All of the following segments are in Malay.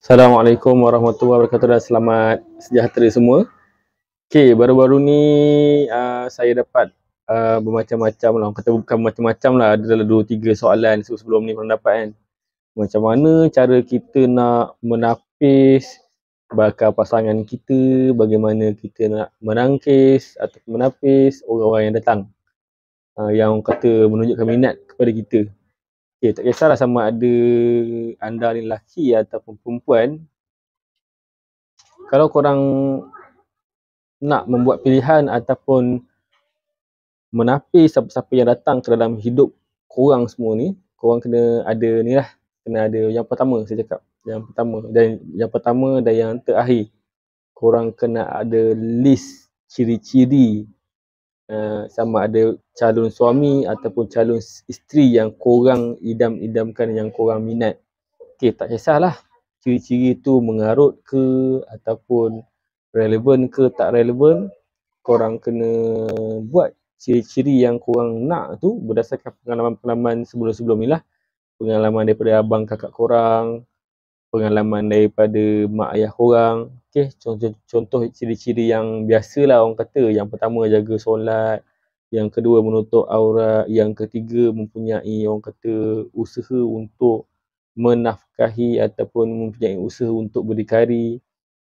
Assalamualaikum warahmatullahi wabarakatuh dan selamat sejahtera semua. Okey, baru-baru ni uh, saya dapat uh, bermacam-macam lah. Kata bukan macam-macam lah. Ada dalam dua tiga soalan sebelum ni pernah dapat kan. Macam mana cara kita nak menapis bakal pasangan kita, bagaimana kita nak menangkis atau menapis orang-orang yang datang. Uh, yang kata menunjukkan minat kepada kita. Okay, ya, tak kisahlah sama ada anda ni lelaki ataupun perempuan. Kalau korang nak membuat pilihan ataupun menapis siapa-siapa yang datang ke dalam hidup korang semua ni, korang kena ada ni lah. Kena ada yang pertama saya cakap. Yang pertama dan yang pertama dan yang terakhir. Korang kena ada list ciri-ciri Eh, sama ada calon suami ataupun calon isteri yang korang idam-idamkan yang korang minat. Okey, tak kisahlah. Ciri-ciri tu mengarut ke ataupun relevan ke tak relevan, korang kena buat ciri-ciri yang korang nak tu berdasarkan pengalaman-pengalaman sebelum-sebelum ni lah. Pengalaman daripada abang kakak korang, pengalaman daripada mak ayah korang okey contoh contoh ciri-ciri yang biasa lah, orang kata yang pertama jaga solat yang kedua menutup aura, yang ketiga mempunyai orang kata usaha untuk menafkahi ataupun mempunyai usaha untuk berdikari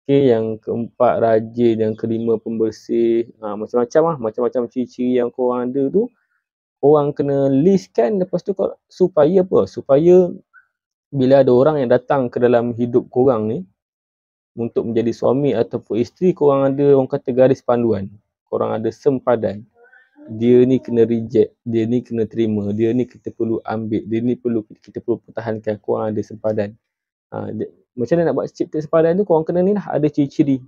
okay yang keempat rajin yang kelima pembersih ha, macam-macam lah macam-macam ciri-ciri yang korang ada tu orang kena listkan lepas tu supaya apa supaya bila ada orang yang datang ke dalam hidup korang ni untuk menjadi suami ataupun isteri korang ada orang kata garis panduan korang ada sempadan dia ni kena reject dia ni kena terima dia ni kita perlu ambil dia ni perlu kita perlu pertahankan korang ada sempadan ha, dia, macam mana nak buat cipta sempadan tu korang kena ni lah ada ciri-ciri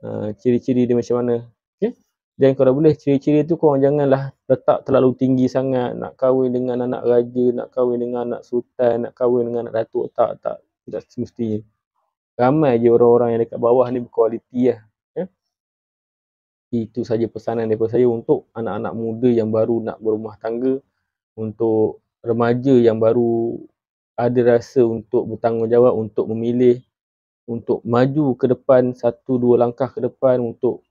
ha, ciri-ciri dia macam mana okay? Dan kalau boleh ciri-ciri tu korang janganlah letak terlalu tinggi sangat nak kahwin dengan anak raja, nak kahwin dengan anak sultan, nak kahwin dengan anak datuk tak tak tidak semestinya. Ramai je orang-orang yang dekat bawah ni berkualiti lah. Ya. Itu saja pesanan daripada saya untuk anak-anak muda yang baru nak berumah tangga, untuk remaja yang baru ada rasa untuk bertanggungjawab untuk memilih untuk maju ke depan satu dua langkah ke depan untuk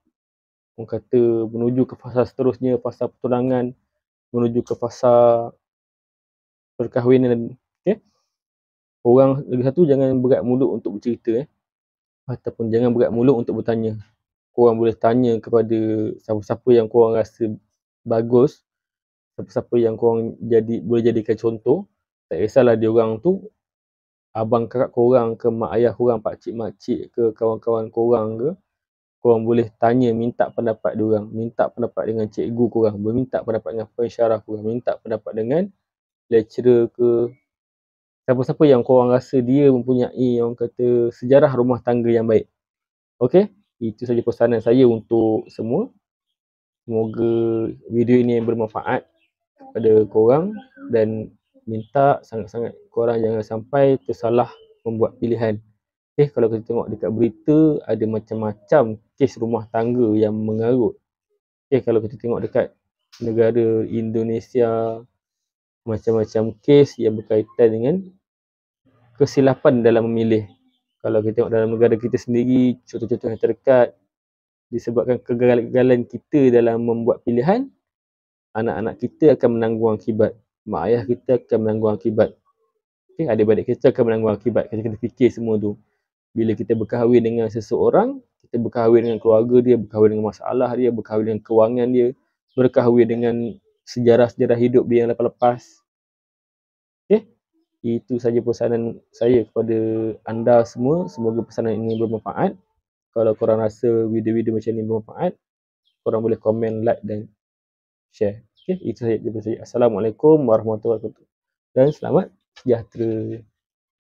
orang kata menuju ke fasa seterusnya fasa pertunangan menuju ke fasa perkahwinan okey orang lagi satu jangan berat mulut untuk bercerita eh ataupun jangan berat mulut untuk bertanya korang boleh tanya kepada siapa-siapa yang korang rasa bagus siapa-siapa yang korang jadi boleh jadikan contoh tak kisahlah dia orang tu abang kakak korang ke mak ayah korang pak cik mak ke kawan-kawan korang ke korang boleh tanya minta pendapat diorang minta pendapat dengan cikgu korang meminta pendapat dengan pensyarah korang minta pendapat dengan lecturer ke siapa-siapa yang korang rasa dia mempunyai yang kata sejarah rumah tangga yang baik Okey, itu saja pesanan saya untuk semua semoga video ini bermanfaat kepada korang dan minta sangat-sangat korang jangan sampai tersalah membuat pilihan Eh kalau kita tengok dekat berita ada macam-macam kes rumah tangga yang mengarut. Eh kalau kita tengok dekat negara Indonesia macam-macam kes yang berkaitan dengan kesilapan dalam memilih. Kalau kita tengok dalam negara kita sendiri, contoh-contoh yang terdekat disebabkan kegagalan kita dalam membuat pilihan, anak-anak kita akan menanggung akibat. Mak ayah kita akan menanggung akibat. Okay, eh, adik-adik kita akan menanggung akibat kita kena fikir semua tu bila kita berkahwin dengan seseorang, kita berkahwin dengan keluarga dia, berkahwin dengan masalah dia, berkahwin dengan kewangan dia, berkahwin dengan sejarah-sejarah hidup dia yang lepas-lepas. Okay? Itu saja pesanan saya kepada anda semua. Semoga pesanan ini bermanfaat. Kalau korang rasa video-video macam ni bermanfaat, korang boleh komen, like dan share. Okay? Itu saja daripada Assalamualaikum warahmatullahi wabarakatuh. Dan selamat sejahtera.